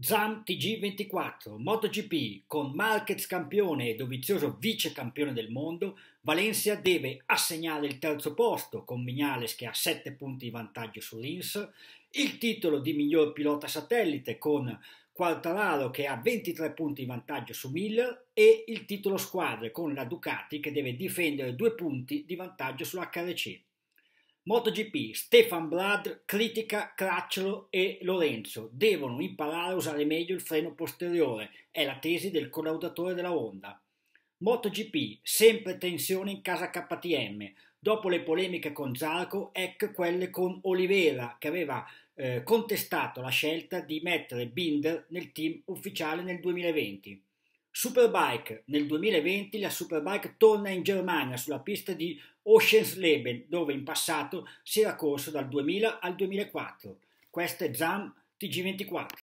Zam TG24, MotoGP con Marquez campione e dovizioso vice campione del mondo, Valencia deve assegnare il terzo posto con Mignales che ha 7 punti di vantaggio su Lins, il titolo di miglior pilota satellite con Quartararo che ha 23 punti di vantaggio su Miller e il titolo squadre con la Ducati che deve difendere 2 punti di vantaggio sulla HRC. MotoGP, Stefan Blad critica Cracciolo e Lorenzo. Devono imparare a usare meglio il freno posteriore, è la tesi del collaudatore della Honda. MotoGP, sempre tensione in casa KTM. Dopo le polemiche con Zarco, ecco quelle con Oliveira, che aveva eh, contestato la scelta di mettere Binder nel team ufficiale nel 2020. Superbike. Nel 2020 la Superbike torna in Germania sulla pista di Oschensleben, dove in passato si era corso dal 2000 al 2004. Questa è ZAM TG24.